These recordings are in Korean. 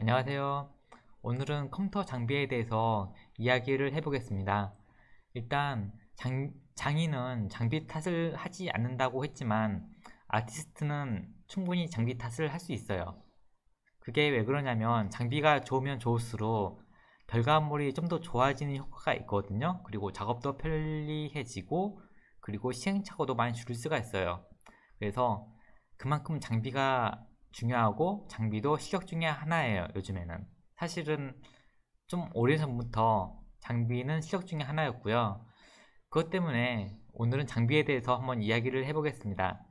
안녕하세요. 오늘은 컴퓨터 장비에 대해서 이야기를 해보겠습니다. 일단 장, 장인은 장비 탓을 하지 않는다고 했지만 아티스트는 충분히 장비 탓을 할 수 있어요. 그게 왜 그러냐면 장비가 좋으면 좋을수록 결과물이 좀 더 좋아지는 효과가 있거든요. 그리고 작업도 편리해지고 그리고 시행착오도 많이 줄일 수가 있어요. 그래서 그만큼 장비가 중요하고 장비도 시격 중에 하나예요 요즘에는 사실은 좀 오래전부터 장비는 시력 중에 하나였고요 그것 때문에 오늘은 장비에 대해서 한번 이야기를 해보겠습니다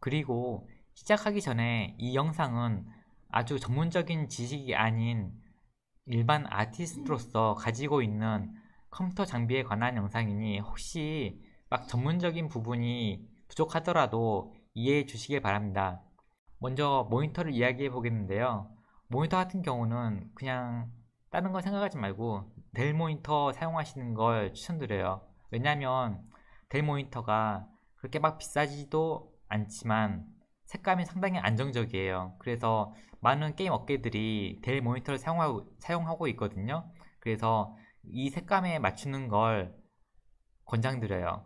그리고 시작하기 전에 이 영상은 아주 전문적인 지식이 아닌 일반 아티스트로서 가지고 있는 컴퓨터 장비에 관한 영상이니 혹시 막 전문적인 부분이 부족하더라도 이해해 주시길 바랍니다 먼저 모니터를 이야기해 보겠는데요. 모니터 같은 경우는 그냥 다른 거 생각하지 말고 델 모니터 사용하시는 걸 추천드려요. 왜냐하면 델 모니터가 그렇게 막 비싸지도 않지만 색감이 상당히 안정적이에요. 그래서 많은 게임 업계들이 델 모니터를 사용하고, 사용하고 있거든요. 그래서 이 색감에 맞추는 걸 권장드려요.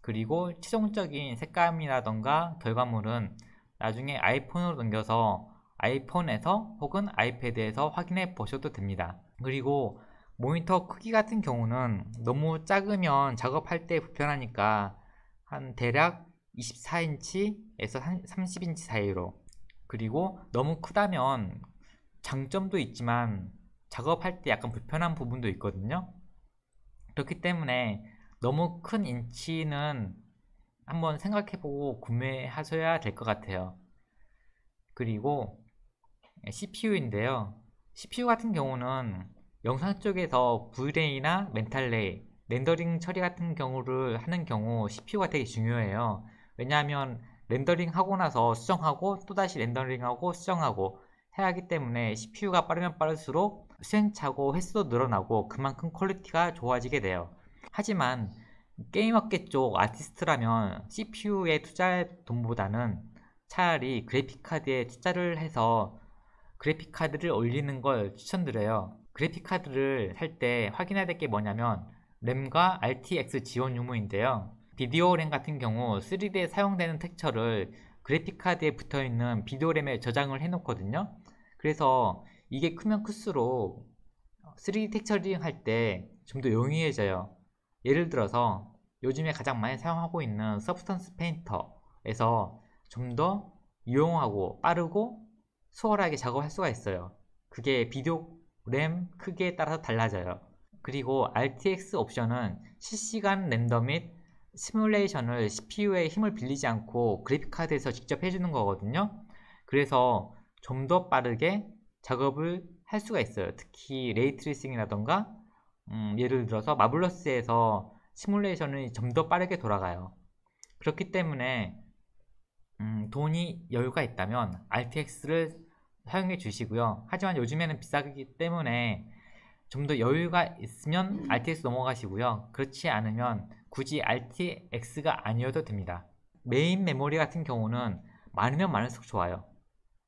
그리고 최종적인 색감이라던가 결과물은 나중에 아이폰으로 넘겨서 아이폰에서 혹은 아이패드에서 확인해 보셔도 됩니다. 그리고 모니터 크기 같은 경우는 너무 작으면 작업할 때 불편하니까 한 대략 24인치에서 30인치 사이로 그리고 너무 크다면 장점도 있지만 작업할 때 약간 불편한 부분도 있거든요 그렇기 때문에 너무 큰 인치는 한번 생각해보고 구매하셔야 될 것 같아요. 그리고 CPU인데요. CPU 같은 경우는 영상 쪽에서 V레이나 멘탈레이, 렌더링 처리 같은 경우를 하는 경우 CPU가 되게 중요해요. 왜냐하면 렌더링 하고 나서 수정하고 또다시 렌더링하고 수정하고 해야 하기 때문에 CPU가 빠르면 빠를수록 수행착오 횟수도 늘어나고 그만큼 퀄리티가 좋아지게 돼요. 하지만 게임업계 쪽 아티스트라면 CPU에 투자할 돈보다는 차라리 그래픽카드에 투자를 해서 그래픽카드를 올리는 걸 추천드려요. 그래픽카드를 살 때 확인해야 될 게 뭐냐면 램과 RTX 지원 유무인데요. 비디오 램 같은 경우 3D에 사용되는 텍스처를 그래픽카드에 붙어있는 비디오 램에 저장을 해놓거든요. 그래서 이게 크면 클수록 3D 텍스처링 할 때 좀 더 용이해져요. 예를 들어서 요즘에 가장 많이 사용하고 있는 서브스턴스 페인터에서 좀 더 유용하고 빠르고 수월하게 작업할 수가 있어요. 그게 비디오 램 크기에 따라서 달라져요. 그리고 RTX 옵션은 실시간 렌더 및 시뮬레이션을 CPU에 힘을 빌리지 않고 그래픽카드에서 직접 해주는 거거든요. 그래서 좀 더 빠르게 작업을 할 수가 있어요. 특히 레이트리싱이라던가 음, 예를 들어서 마블러스에서 시뮬레이션이 좀 더 빠르게 돌아가요. 그렇기 때문에 음, 돈이 여유가 있다면 RTX를 사용해 주시고요. 하지만 요즘에는 비싸기 때문에 좀 더 여유가 있으면 RTX 넘어가시고요. 그렇지 않으면 굳이 RTX가 아니어도 됩니다. 메인 메모리 같은 경우는 많으면 많을수록 좋아요.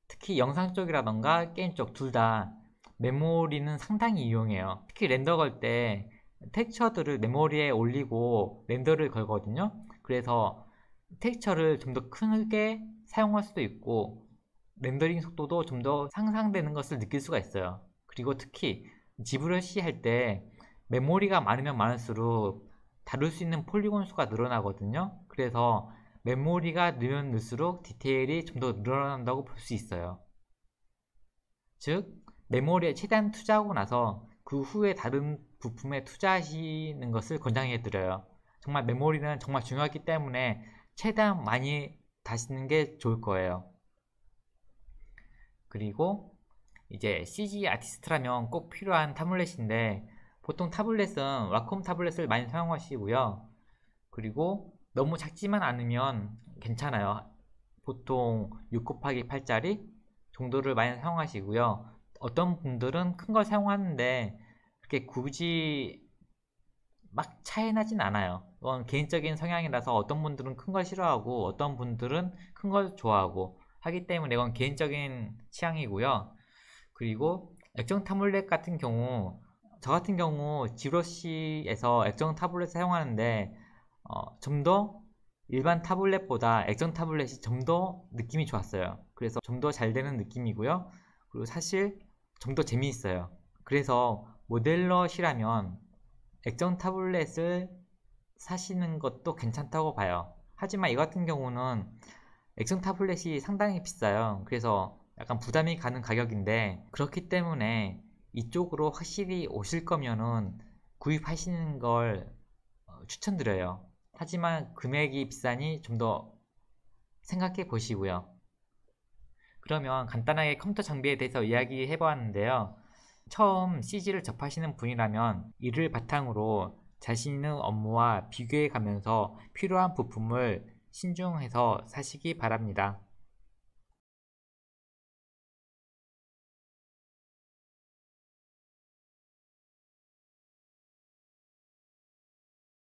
특히 영상 쪽이라던가 게임 쪽둘다 메모리는 상당히 이용해요. 특히 렌더 걸 때 텍스처들을 메모리에 올리고 렌더를 걸거든요. 그래서 텍스처를 좀 더 크게 사용할 수도 있고 렌더링 속도도 좀 더 상상되는 것을 느낄 수가 있어요. 그리고 특히 지브럴 시할 때 메모리가 많으면 많을수록 다룰 수 있는 폴리곤 수가 늘어나거든요. 그래서 메모리가 늘면 늘수록 디테일이 좀 더 늘어난다고 볼 수 있어요. 즉 메모리에 최대한 투자하고 나서 그 후에 다른 부품에 투자하시는 것을 권장해 드려요. 정말 메모리는 정말 중요하기 때문에 최대한 많이 다시는 게 좋을 거예요. 그리고 이제 CG 아티스트라면 꼭 필요한 타블렛인데 보통 타블렛은 와콤 타블렛을 많이 사용하시고요. 그리고 너무 작지만 않으면 괜찮아요. 보통 6 곱하기 8짜리 정도를 많이 사용하시고요. 어떤 분들은 큰 걸 사용하는데 그렇게 굳이 막 차이 나진 않아요. 이건 개인적인 성향이라서 어떤 분들은 큰 걸 싫어하고 어떤 분들은 큰 걸 좋아하고 하기 때문에 이건 개인적인 취향이고요. 그리고 액정 타블렛 같은 경우 저 같은 경우 지로시에서 액정 타블렛 사용하는데 어, 좀 더 일반 타블렛보다 액정 타블렛이 좀 더 느낌이 좋았어요. 그래서 좀 더 잘 되는 느낌이고요. 그리고 사실 좀더 재미있어요. 그래서 모델럿이라면 액정 타블렛을 사시는 것도 괜찮다고 봐요. 하지만 이 같은 경우는 액정 타블렛이 상당히 비싸요. 그래서 약간 부담이 가는 가격인데 그렇기 때문에 이쪽으로 확실히 오실 거면은 구입하시는 걸 어, 추천드려요. 하지만 금액이 비싸니 좀 더 생각해 보시고요. 그러면 간단하게 컴퓨터 장비에 대해서 이야기해 보았는데요. 처음 CG를 접하시는 분이라면 이를 바탕으로 자신의 업무와 비교해 가면서 필요한 부품을 신중해서 사시기 바랍니다.